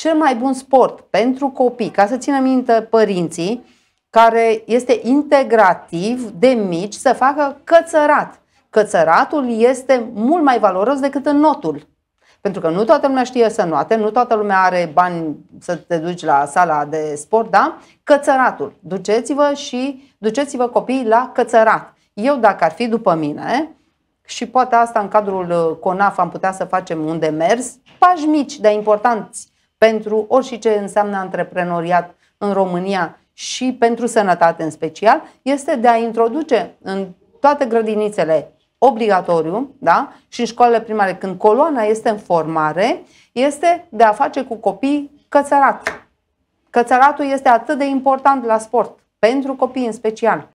cel mai bun sport pentru copii, ca să țină minte părinții, care este integrativ de mici, să facă cățărat. Cățăratul este mult mai valoros decât în notul. Pentru că nu toată lumea știe să noate, nu toată lumea are bani să te duci la sala de sport, da? Cățăratul. Duceți-vă și duceți-vă copiii la cățărat. Eu, dacă ar fi după mine, și poate asta în cadrul uh, CONAF am putea să facem un demers, pași mici, dar importanți pentru orice înseamnă antreprenoriat în România și pentru sănătate în special, este de a introduce în toate grădinițele obligatoriu da? și în școlile primare, când coloana este în formare, este de a face cu copii cățărat. Cățăratul este atât de important la sport, pentru copii în special.